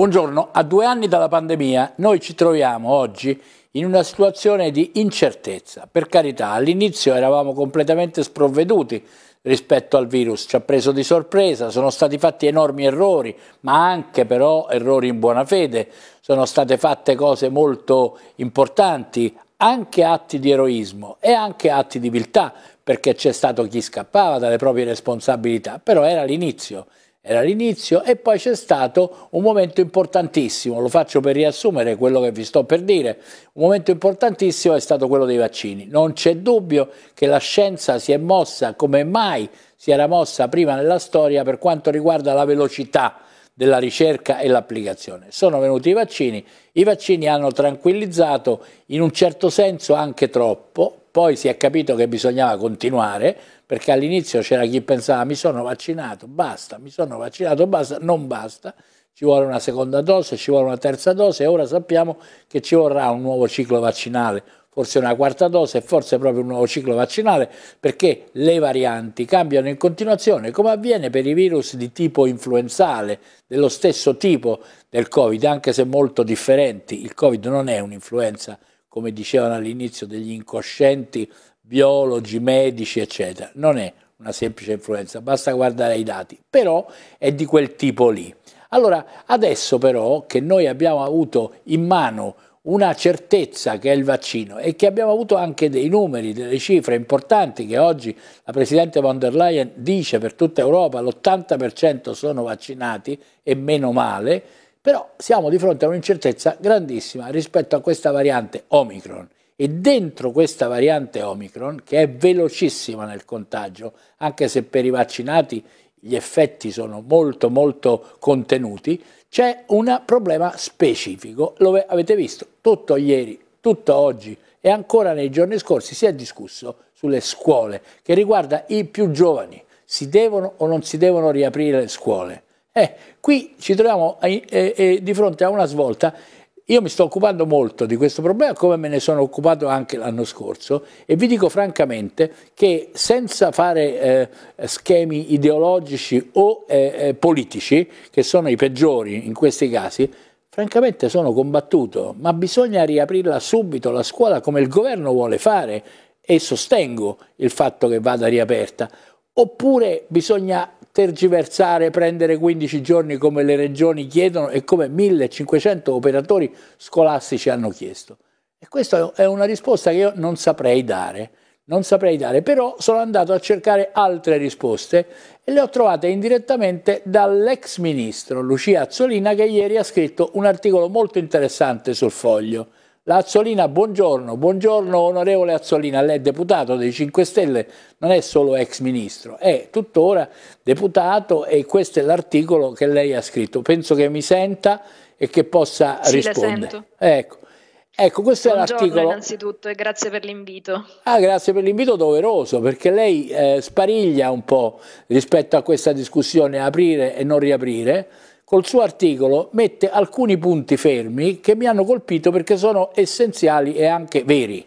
Buongiorno, a due anni dalla pandemia noi ci troviamo oggi in una situazione di incertezza. Per carità, all'inizio eravamo completamente sprovveduti rispetto al virus, ci ha preso di sorpresa, sono stati fatti enormi errori, ma anche però errori in buona fede, sono state fatte cose molto importanti, anche atti di eroismo e anche atti di viltà, perché c'è stato chi scappava dalle proprie responsabilità, però era l'inizio era l'inizio e poi c'è stato un momento importantissimo, lo faccio per riassumere quello che vi sto per dire, un momento importantissimo è stato quello dei vaccini, non c'è dubbio che la scienza si è mossa come mai si era mossa prima nella storia per quanto riguarda la velocità della ricerca e l'applicazione. Sono venuti i vaccini, i vaccini hanno tranquillizzato in un certo senso anche troppo, poi si è capito che bisognava continuare perché all'inizio c'era chi pensava mi sono vaccinato, basta, mi sono vaccinato, basta, non basta, ci vuole una seconda dose, ci vuole una terza dose e ora sappiamo che ci vorrà un nuovo ciclo vaccinale, forse una quarta dose e forse proprio un nuovo ciclo vaccinale perché le varianti cambiano in continuazione come avviene per i virus di tipo influenzale, dello stesso tipo del Covid, anche se molto differenti. Il Covid non è un'influenza influenza come dicevano all'inizio degli incoscienti biologi, medici, eccetera. Non è una semplice influenza, basta guardare i dati, però è di quel tipo lì. Allora, adesso però che noi abbiamo avuto in mano una certezza che è il vaccino e che abbiamo avuto anche dei numeri, delle cifre importanti che oggi la Presidente von der Leyen dice per tutta Europa l'80% sono vaccinati e meno male, però siamo di fronte a un'incertezza grandissima rispetto a questa variante Omicron e dentro questa variante Omicron, che è velocissima nel contagio, anche se per i vaccinati gli effetti sono molto molto contenuti, c'è un problema specifico, lo avete visto tutto ieri, tutto oggi e ancora nei giorni scorsi si è discusso sulle scuole, che riguarda i più giovani, si devono o non si devono riaprire le scuole. Eh, qui ci troviamo eh, eh, eh, di fronte a una svolta. Io mi sto occupando molto di questo problema, come me ne sono occupato anche l'anno scorso, e vi dico francamente che senza fare eh, schemi ideologici o eh, politici, che sono i peggiori in questi casi, francamente sono combattuto, ma bisogna riaprirla subito la scuola come il governo vuole fare e sostengo il fatto che vada riaperta, oppure bisogna tergiversare, prendere 15 giorni come le regioni chiedono e come 1500 operatori scolastici hanno chiesto. E questa è una risposta che io non saprei dare, non saprei dare, però sono andato a cercare altre risposte e le ho trovate indirettamente dall'ex ministro Lucia Azzolina che ieri ha scritto un articolo molto interessante sul foglio la Azzolina, buongiorno, buongiorno onorevole Azzolina, lei è deputato dei 5 Stelle, non è solo ex ministro, è tuttora deputato e questo è l'articolo che lei ha scritto. Penso che mi senta e che possa sì, rispondere. Ecco. Ecco, questo Buongiorno, è l'articolo. innanzitutto e grazie per l'invito. Ah, grazie per l'invito doveroso, perché lei eh, spariglia un po' rispetto a questa discussione aprire e non riaprire col suo articolo mette alcuni punti fermi che mi hanno colpito perché sono essenziali e anche veri.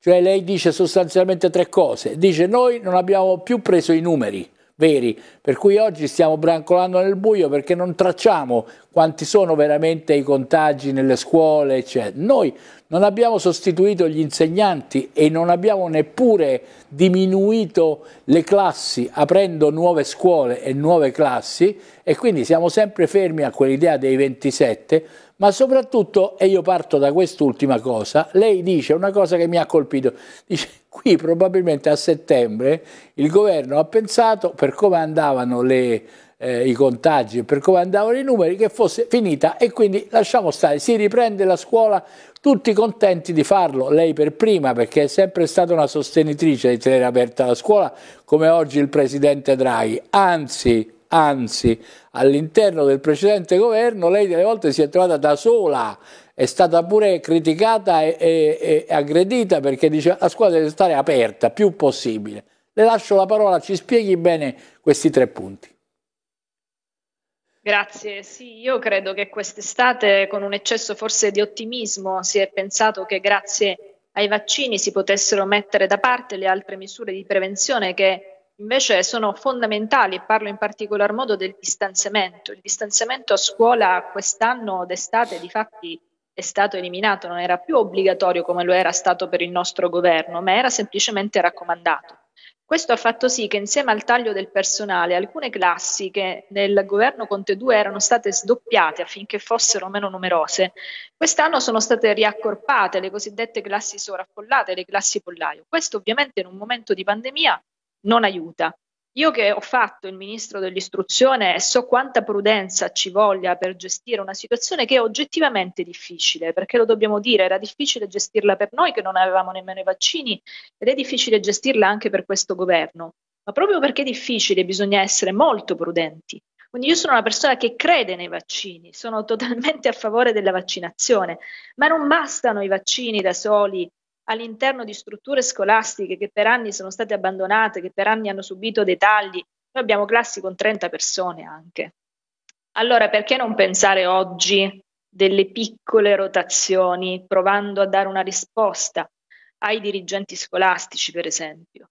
Cioè lei dice sostanzialmente tre cose. Dice noi non abbiamo più preso i numeri, veri, per cui oggi stiamo brancolando nel buio perché non tracciamo quanti sono veramente i contagi nelle scuole, eccetera. Noi non abbiamo sostituito gli insegnanti e non abbiamo neppure diminuito le classi aprendo nuove scuole e nuove classi e quindi siamo sempre fermi a quell'idea dei 27 ma soprattutto, e io parto da quest'ultima cosa, lei dice una cosa che mi ha colpito, dice qui probabilmente a settembre il governo ha pensato, per come andavano le, eh, i contagi, e per come andavano i numeri, che fosse finita e quindi lasciamo stare, si riprende la scuola, tutti contenti di farlo, lei per prima perché è sempre stata una sostenitrice di tenere aperta la scuola, come oggi il presidente Draghi, anzi anzi all'interno del precedente governo lei delle volte si è trovata da sola, è stata pure criticata e, e, e aggredita perché dice la scuola deve stare aperta più possibile. Le lascio la parola, ci spieghi bene questi tre punti. Grazie, sì, io credo che quest'estate con un eccesso forse di ottimismo si è pensato che grazie ai vaccini si potessero mettere da parte le altre misure di prevenzione che invece sono fondamentali e parlo in particolar modo del distanziamento. Il distanziamento a scuola quest'anno d'estate di fatti è stato eliminato, non era più obbligatorio come lo era stato per il nostro governo, ma era semplicemente raccomandato. Questo ha fatto sì che insieme al taglio del personale alcune classi che nel governo Conte 2 erano state sdoppiate affinché fossero meno numerose, quest'anno sono state riaccorpate le cosiddette classi sovraffollate, le classi pollaio. Questo ovviamente in un momento di pandemia non aiuta. Io che ho fatto il ministro dell'istruzione so quanta prudenza ci voglia per gestire una situazione che è oggettivamente difficile, perché lo dobbiamo dire, era difficile gestirla per noi che non avevamo nemmeno i vaccini ed è difficile gestirla anche per questo governo. Ma proprio perché è difficile bisogna essere molto prudenti. Quindi io sono una persona che crede nei vaccini, sono totalmente a favore della vaccinazione, ma non bastano i vaccini da soli all'interno di strutture scolastiche che per anni sono state abbandonate, che per anni hanno subito dei tagli. Noi abbiamo classi con 30 persone anche. Allora perché non pensare oggi delle piccole rotazioni, provando a dare una risposta ai dirigenti scolastici, per esempio?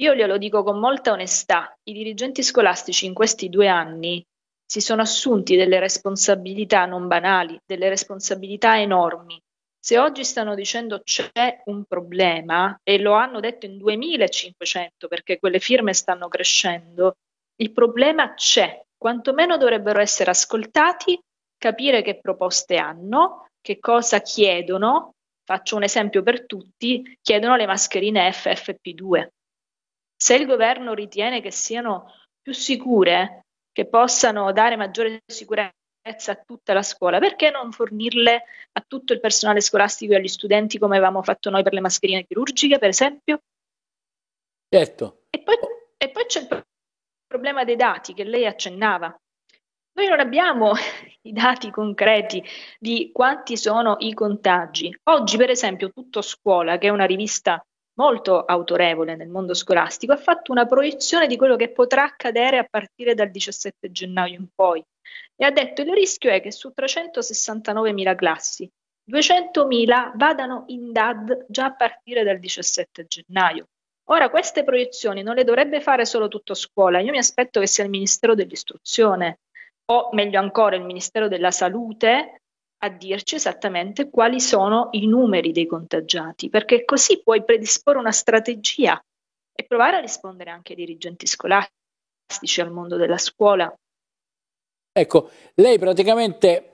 Io glielo dico con molta onestà, i dirigenti scolastici in questi due anni si sono assunti delle responsabilità non banali, delle responsabilità enormi se oggi stanno dicendo c'è un problema e lo hanno detto in 2500 perché quelle firme stanno crescendo, il problema c'è. Quantomeno dovrebbero essere ascoltati, capire che proposte hanno, che cosa chiedono. Faccio un esempio per tutti, chiedono le mascherine FFP2. Se il governo ritiene che siano più sicure, che possano dare maggiore sicurezza a tutta la scuola, perché non fornirle a tutto il personale scolastico e agli studenti come avevamo fatto noi per le mascherine chirurgiche, per esempio? Certo. E poi, e poi c'è il problema dei dati che lei accennava. Noi non abbiamo i dati concreti di quanti sono i contagi. Oggi, per esempio, Tutto Scuola, che è una rivista molto autorevole nel mondo scolastico, ha fatto una proiezione di quello che potrà accadere a partire dal 17 gennaio in poi e ha detto il rischio è che su 369.000 classi 200.000 vadano in DAD già a partire dal 17 gennaio. Ora, queste proiezioni non le dovrebbe fare solo tutto scuola, io mi aspetto che sia il Ministero dell'Istruzione o meglio ancora il Ministero della Salute a dirci esattamente quali sono i numeri dei contagiati, perché così puoi predisporre una strategia e provare a rispondere anche ai dirigenti scolastici, al mondo della scuola. Ecco, lei praticamente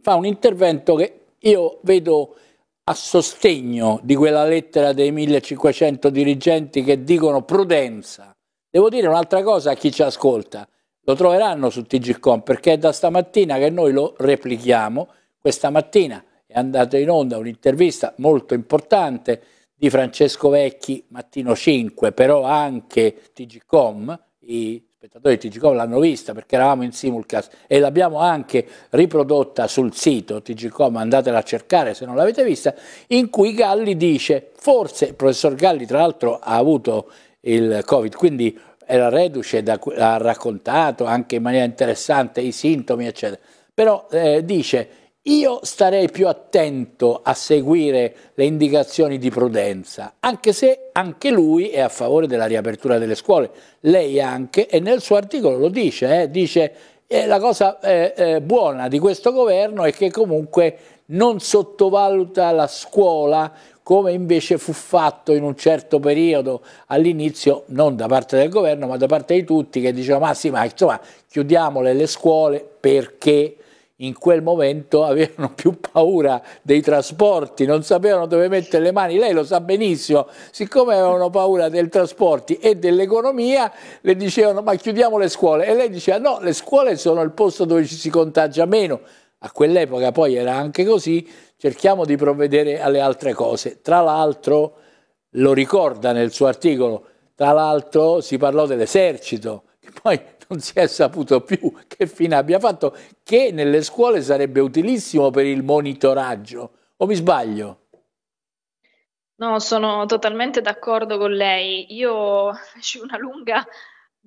fa un intervento che io vedo a sostegno di quella lettera dei 1500 dirigenti che dicono prudenza. Devo dire un'altra cosa a chi ci ascolta, lo troveranno su TGCOM perché è da stamattina che noi lo replichiamo questa mattina è andata in onda un'intervista molto importante di Francesco Vecchi, Mattino 5, però anche TGCom, i spettatori di TGCom l'hanno vista perché eravamo in simulcast e l'abbiamo anche riprodotta sul sito TGCom, andatela a cercare se non l'avete vista, in cui Galli dice, forse il professor Galli tra l'altro ha avuto il Covid, quindi era reduce, da, ha raccontato anche in maniera interessante i sintomi, eccetera, però eh, dice io starei più attento a seguire le indicazioni di prudenza, anche se anche lui è a favore della riapertura delle scuole. Lei anche, e nel suo articolo lo dice, eh, dice eh, la cosa eh, eh buona di questo governo è che comunque non sottovaluta la scuola come invece fu fatto in un certo periodo all'inizio, non da parte del governo, ma da parte di tutti che diceva ma sì, ma insomma chiudiamole le scuole perché in quel momento avevano più paura dei trasporti, non sapevano dove mettere le mani, lei lo sa benissimo, siccome avevano paura dei trasporti e dell'economia, le dicevano ma chiudiamo le scuole e lei diceva no, le scuole sono il posto dove ci si contagia meno, a quell'epoca poi era anche così, cerchiamo di provvedere alle altre cose, tra l'altro lo ricorda nel suo articolo, tra l'altro si parlò dell'esercito, che poi non si è saputo più che fine abbia fatto, che nelle scuole sarebbe utilissimo per il monitoraggio. O mi sbaglio? No, sono totalmente d'accordo con lei. Io faccio una lunga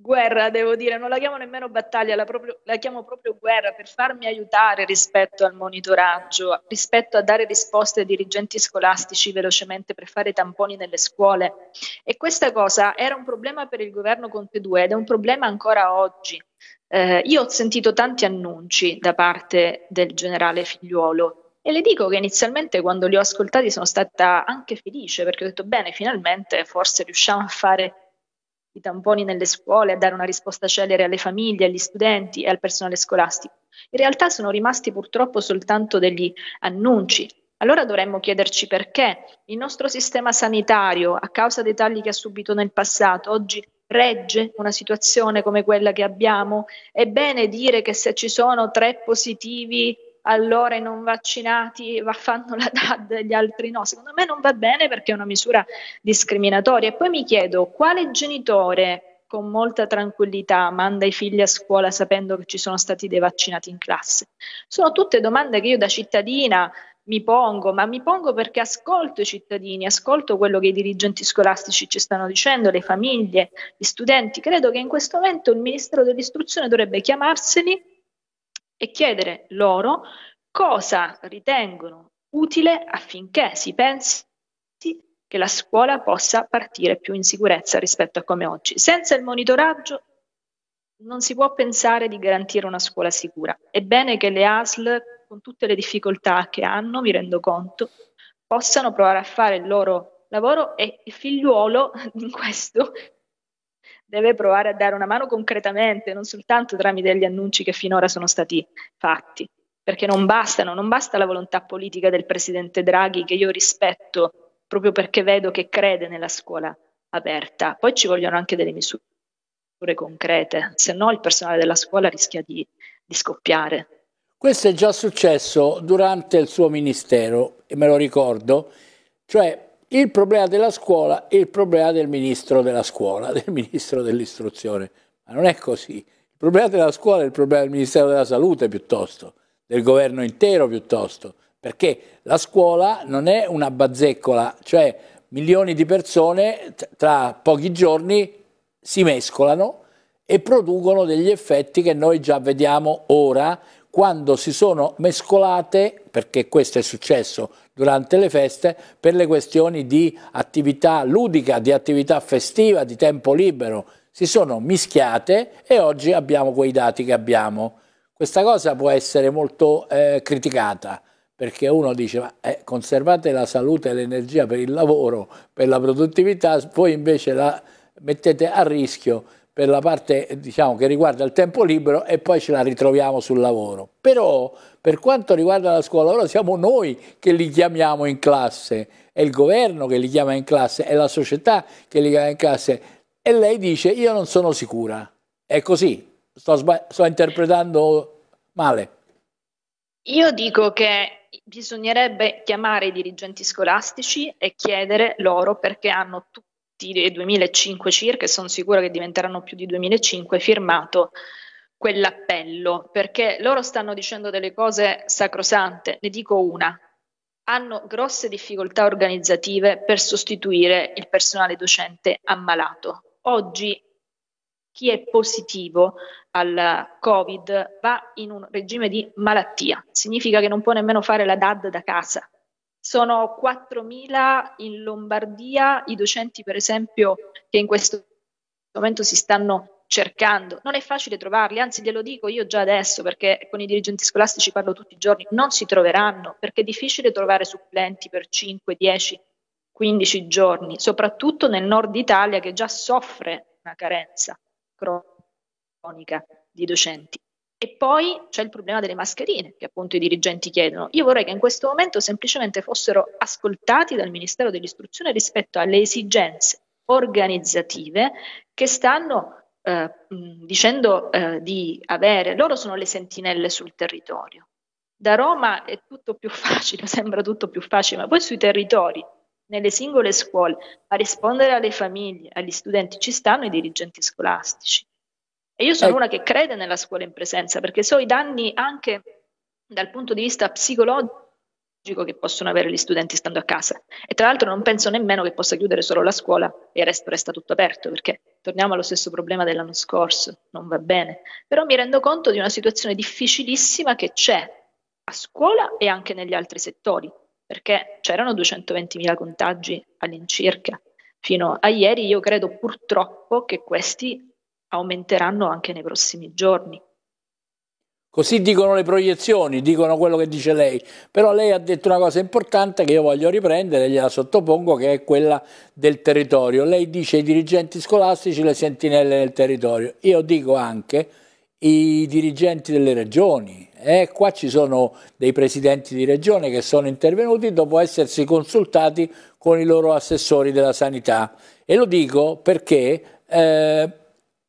guerra, devo dire, non la chiamo nemmeno battaglia, la, proprio, la, chiamo proprio guerra per farmi aiutare rispetto al monitoraggio, rispetto a dare risposte ai dirigenti scolastici velocemente per fare tamponi nelle scuole. E questa cosa era un problema per il governo Conte 2 ed è un problema ancora oggi. Eh, io ho sentito tanti annunci da parte del generale figliuolo. E le dico che inizialmente quando li ho ascoltati sono stata anche felice perché ho detto bene, finalmente forse riusciamo a fare i tamponi nelle scuole, a dare una risposta celere alle famiglie, agli studenti e al personale scolastico. In realtà sono rimasti purtroppo soltanto degli annunci. Allora dovremmo chiederci perché il nostro sistema sanitario, a causa dei tagli che ha subito nel passato, oggi regge una situazione come quella che abbiamo? È bene dire che se ci sono tre positivi allora i non vaccinati fanno la DAD e gli altri no. Secondo me non va bene perché è una misura discriminatoria. E poi mi chiedo quale genitore con molta tranquillità manda i figli a scuola sapendo che ci sono stati dei vaccinati in classe. Sono tutte domande che io da cittadina mi pongo, ma mi pongo perché ascolto i cittadini, ascolto quello che i dirigenti scolastici ci stanno dicendo, le famiglie, gli studenti. Credo che in questo momento il Ministero dell'Istruzione dovrebbe chiamarseli e chiedere loro cosa ritengono utile affinché si pensi che la scuola possa partire più in sicurezza rispetto a come oggi. Senza il monitoraggio non si può pensare di garantire una scuola sicura. È bene che le ASL, con tutte le difficoltà che hanno, mi rendo conto, possano provare a fare il loro lavoro e il figliuolo in questo deve provare a dare una mano concretamente, non soltanto tramite gli annunci che finora sono stati fatti, perché non bastano, non basta la volontà politica del presidente Draghi che io rispetto proprio perché vedo che crede nella scuola aperta. Poi ci vogliono anche delle misure concrete, se no il personale della scuola rischia di, di scoppiare. Questo è già successo durante il suo ministero, e me lo ricordo, cioè il problema della scuola è il problema del ministro della scuola, del ministro dell'istruzione. Ma non è così. Il problema della scuola è il problema del Ministero della Salute piuttosto, del governo intero piuttosto, perché la scuola non è una bazzeccola, cioè milioni di persone tra pochi giorni si mescolano e producono degli effetti che noi già vediamo ora quando si sono mescolate, perché questo è successo durante le feste per le questioni di attività ludica, di attività festiva, di tempo libero, si sono mischiate e oggi abbiamo quei dati che abbiamo. Questa cosa può essere molto eh, criticata perché uno dice ma eh, conservate la salute e l'energia per il lavoro, per la produttività, voi invece la mettete a rischio per la parte diciamo, che riguarda il tempo libero e poi ce la ritroviamo sul lavoro. Però per quanto riguarda la scuola, ora siamo noi che li chiamiamo in classe, è il governo che li chiama in classe, è la società che li chiama in classe e lei dice io non sono sicura. È così, sto, sto interpretando male. Io dico che bisognerebbe chiamare i dirigenti scolastici e chiedere loro perché hanno tutto di 2005 circa, e sono sicura che diventeranno più di 2005, firmato quell'appello, perché loro stanno dicendo delle cose sacrosante, ne dico una, hanno grosse difficoltà organizzative per sostituire il personale docente ammalato. Oggi chi è positivo al Covid va in un regime di malattia, significa che non può nemmeno fare la DAD da casa, sono 4.000 in Lombardia i docenti, per esempio, che in questo momento si stanno cercando. Non è facile trovarli, anzi glielo dico io già adesso perché con i dirigenti scolastici parlo tutti i giorni, non si troveranno perché è difficile trovare supplenti per 5, 10, 15 giorni, soprattutto nel nord Italia che già soffre una carenza cronica di docenti. E poi c'è il problema delle mascherine che appunto i dirigenti chiedono. Io vorrei che in questo momento semplicemente fossero ascoltati dal Ministero dell'Istruzione rispetto alle esigenze organizzative che stanno eh, dicendo eh, di avere. Loro sono le sentinelle sul territorio. Da Roma è tutto più facile, sembra tutto più facile, ma poi sui territori, nelle singole scuole, a rispondere alle famiglie, agli studenti, ci stanno i dirigenti scolastici e io sono eh. una che crede nella scuola in presenza perché so i danni anche dal punto di vista psicologico che possono avere gli studenti stando a casa. E tra l'altro non penso nemmeno che possa chiudere solo la scuola e il resto resta tutto aperto, perché torniamo allo stesso problema dell'anno scorso, non va bene. Però mi rendo conto di una situazione difficilissima che c'è a scuola e anche negli altri settori, perché c'erano 220.000 contagi all'incirca. Fino a ieri io credo purtroppo che questi aumenteranno anche nei prossimi giorni. Così dicono le proiezioni, dicono quello che dice lei, però lei ha detto una cosa importante che io voglio riprendere, gliela sottopongo, che è quella del territorio. Lei dice i dirigenti scolastici, le sentinelle del territorio. Io dico anche i dirigenti delle regioni. Eh, qua ci sono dei presidenti di regione che sono intervenuti dopo essersi consultati con i loro assessori della sanità. E lo dico perché... Eh,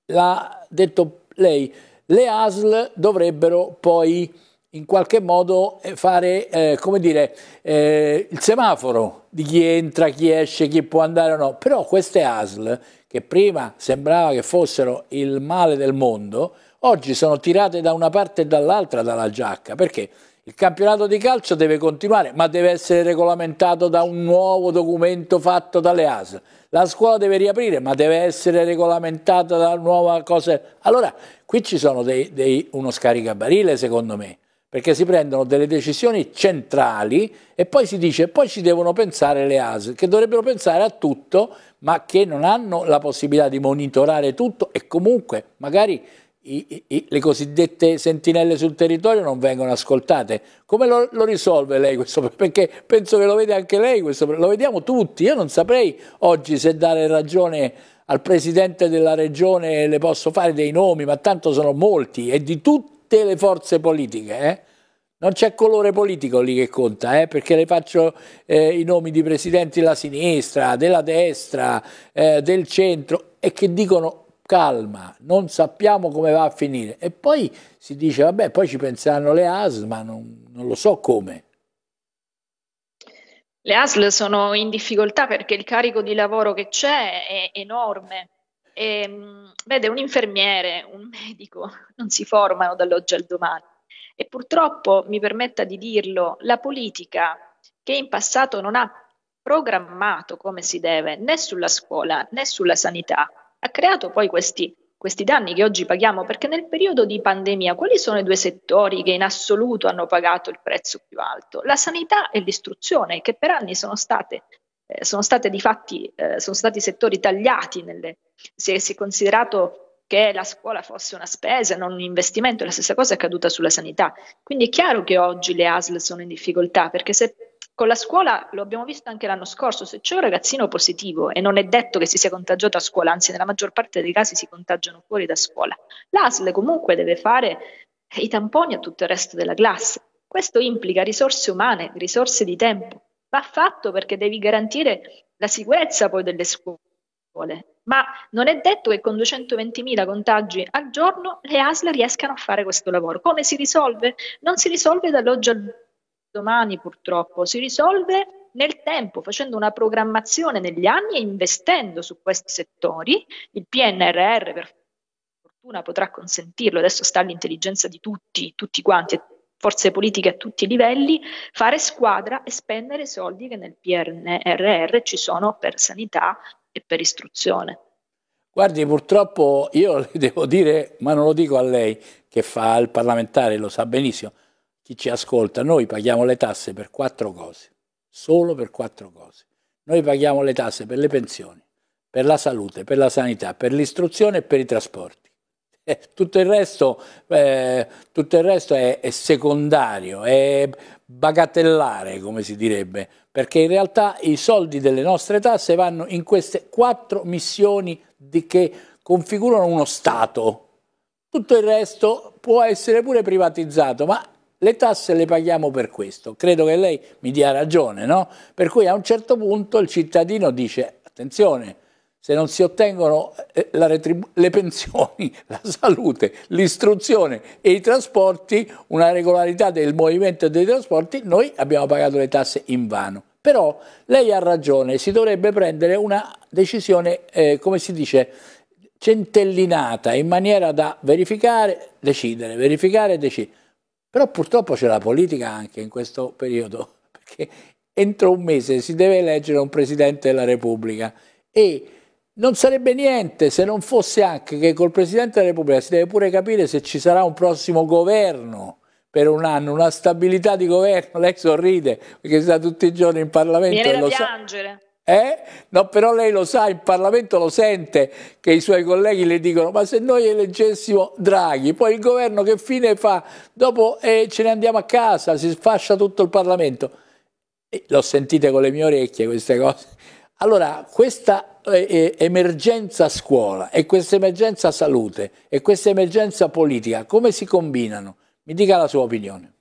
l'ha detto lei, le ASL dovrebbero poi in qualche modo eh, fare eh, come dire, eh, il semaforo di chi entra, chi esce, chi può andare o no. Però queste ASL, che prima sembrava che fossero il male del mondo, oggi sono tirate da una parte e dall'altra dalla giacca. Perché? Il campionato di calcio deve continuare, ma deve essere regolamentato da un nuovo documento fatto dalle ASL la scuola deve riaprire, ma deve essere regolamentata da nuova cosa. Allora, qui ci sono dei, dei, uno scaricabarile, secondo me, perché si prendono delle decisioni centrali e poi si dice, poi ci devono pensare le ASL, che dovrebbero pensare a tutto, ma che non hanno la possibilità di monitorare tutto e comunque magari i, i, le cosiddette sentinelle sul territorio non vengono ascoltate. Come lo, lo, risolve lei questo? Perché penso che lo vede anche lei, questo, problema. lo vediamo tutti. Io non saprei oggi se dare ragione al presidente della regione, le posso fare dei nomi, ma tanto sono molti e di tutte le forze politiche. Eh? Non c'è colore politico lì che conta, eh? perché le faccio eh, i nomi di presidenti della sinistra, della destra, eh, del centro e che dicono calma, non sappiamo come va a finire. E poi si dice, vabbè, poi ci penseranno le ASL, ma non, non lo so come. Le ASL sono in difficoltà perché il carico di lavoro che c'è è enorme. E, mm, vede, un infermiere, un medico non si formano dall'oggi al domani. E purtroppo, mi permetta di dirlo, la politica che in passato non ha programmato come si deve né sulla scuola né sulla sanità, ha creato poi questi, questi danni che oggi paghiamo, perché nel periodo di pandemia quali sono i due settori che in assoluto hanno pagato il prezzo più alto? La sanità e l'istruzione, che per anni sono state eh, sono, fatti, eh, sono stati settori tagliati, nelle, si, è, si, è, considerato che la scuola fosse una spesa, non un investimento, la stessa cosa è accaduta sulla sanità. Quindi è chiaro che oggi le ASL sono in difficoltà, perché se con la scuola lo abbiamo visto anche l'anno scorso, se c'è un ragazzino positivo e non è detto che si sia contagiato a scuola, anzi nella maggior parte dei casi si contagiano fuori da scuola, l'ASL comunque deve fare i tamponi a tutto il resto della classe. Questo implica risorse umane, risorse di tempo. Va fatto perché devi garantire la sicurezza poi delle scuole. Ma non è detto che con 220.000 contagi al giorno le ASL riescano a fare questo lavoro. Come si risolve? Non si risolve dall'oggi al domani purtroppo, si risolve nel tempo, facendo una programmazione negli anni e investendo su questi settori. Il PNRR per fortuna potrà consentirlo, adesso sta all'intelligenza di tutti, tutti quanti, forze politiche a tutti i livelli, fare squadra e spendere i soldi che nel PNRR ci sono per sanità e per istruzione. Guardi, purtroppo io le devo dire, ma non lo dico a lei che fa il parlamentare, lo sa benissimo, chi ci ascolta, noi paghiamo le tasse per quattro cose, solo per quattro cose. Noi paghiamo le tasse per le pensioni, per la salute, per la sanità, per l'istruzione e per i trasporti. Eh, tutto, il resto, eh, tutto il resto, è, è secondario, è bagatellare, come si direbbe, perché in realtà i soldi delle nostre tasse vanno in queste quattro missioni di, che configurano uno Stato. Tutto il resto può essere pure privatizzato, ma le tasse le paghiamo per questo. Credo che lei mi dia ragione, no? Per cui a un certo punto il cittadino dice, attenzione, se non si ottengono eh, eh, le pensioni, la salute, l'istruzione e i trasporti, una regolarità del movimento dei trasporti, noi abbiamo pagato le tasse in vano. Però lei ha ragione, si dovrebbe prendere una decisione, eh, come si dice, centellinata, in maniera da verificare, decidere, verificare, decidere. Però purtroppo c'è la politica anche in questo periodo, perché entro un mese si deve eleggere un Presidente della Repubblica e non sarebbe niente se non fosse anche che col Presidente della Repubblica si deve pure capire se ci sarà un prossimo governo per un anno, una stabilità di governo, lei sorride perché sta tutti i giorni in Parlamento. Viene da piangere. Sa- eh? No, però lei lo sa, in Parlamento lo sente che i suoi colleghi le dicono ma se noi eleggessimo Draghi, poi il governo che fine fa? Dopo eh, ce ne andiamo a casa, si sfascia tutto il Parlamento. L'ho sentite con le mie orecchie queste cose. Allora, questa eh, eh, emergenza scuola e questa emergenza salute e questa emergenza politica, come si combinano? Mi dica la sua opinione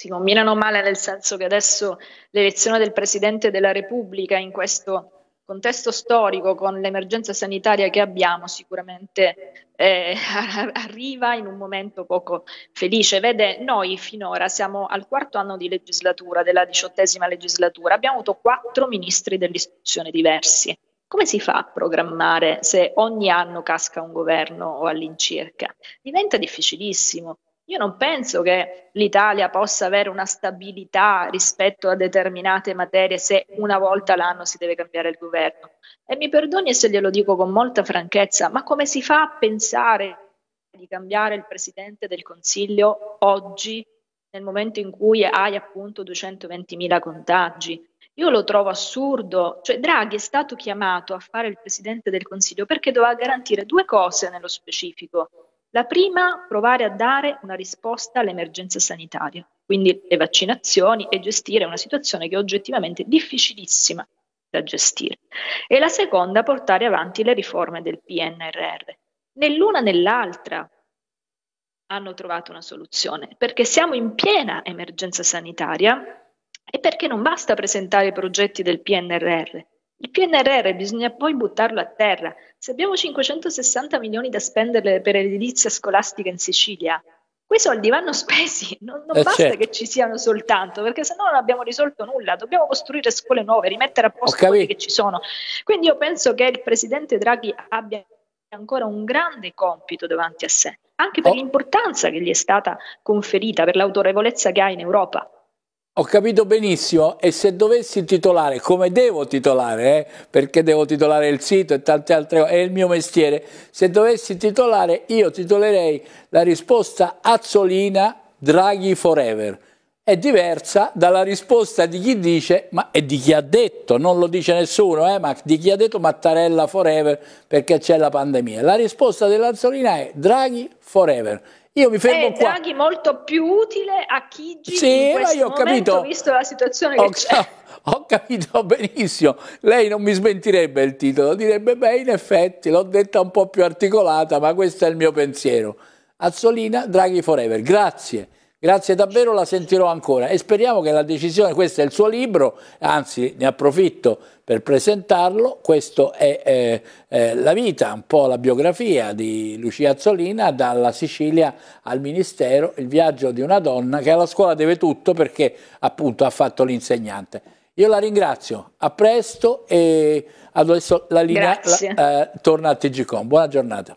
si combinano male nel senso che adesso l'elezione del Presidente della Repubblica in questo contesto storico con l'emergenza sanitaria che abbiamo sicuramente eh, arriva in un momento poco felice. Vede, noi finora siamo al quarto anno di legislatura, della diciottesima legislatura, abbiamo avuto quattro ministri dell'istruzione diversi. Come si fa a programmare se ogni anno casca un governo o all'incirca? Diventa difficilissimo. Io non penso che l'Italia possa avere una stabilità rispetto a determinate materie se una volta l'anno si deve cambiare il governo. E mi perdoni se glielo dico con molta franchezza, ma come si fa a pensare di cambiare il Presidente del Consiglio oggi, nel momento in cui hai appunto 220.000 contagi? Io lo trovo assurdo, cioè Draghi è stato chiamato a fare il Presidente del Consiglio perché doveva garantire due cose nello specifico la prima, provare a dare una risposta all'emergenza sanitaria, quindi le vaccinazioni e gestire una situazione che è oggettivamente difficilissima da gestire. E la seconda, portare avanti le riforme del PNRR. Nell'una nell'altra hanno trovato una soluzione, perché siamo in piena emergenza sanitaria e perché non basta presentare i progetti del PNRR, il PNRR bisogna poi buttarlo a terra. Se abbiamo 560 milioni da spendere per l'edilizia scolastica in Sicilia, quei soldi vanno spesi, non, non eh basta certo. che ci siano soltanto, perché sennò non abbiamo risolto nulla, dobbiamo costruire scuole nuove, rimettere a posto quelle che ci sono. Quindi io penso che il presidente Draghi abbia ancora un grande compito davanti a sé, anche per oh. l'importanza che gli è stata conferita, per l'autorevolezza che ha in Europa. Ho capito benissimo e se dovessi titolare, come devo titolare, eh, perché devo titolare il sito e tante altre cose, è il mio mestiere, se dovessi titolare io titolerei la risposta azzolina Draghi Forever. È diversa dalla risposta di chi dice, ma è di chi ha detto, non lo dice nessuno, eh, ma di chi ha detto Mattarella Forever perché c'è la pandemia. La risposta dell'Azzolina è Draghi Forever io mi fermo è eh, qua. Draghi molto più utile a Chigi sì, ma io ho momento, visto la situazione che c'è. Ho capito benissimo. Lei non mi smentirebbe il titolo, direbbe beh, in effetti l'ho detta un po' più articolata, ma questo è il mio pensiero. Azzolina, Draghi Forever. Grazie. Grazie davvero, la sentirò ancora e speriamo che la decisione, questo è il suo libro, anzi ne approfitto per presentarlo, questo è eh, eh, la vita, un po' la biografia di Lucia Azzolina dalla Sicilia al Ministero, il viaggio di una donna che alla scuola deve tutto perché appunto ha fatto l'insegnante. Io la ringrazio, a presto e adesso la linea la, eh, torna a TGCOM. Buona giornata.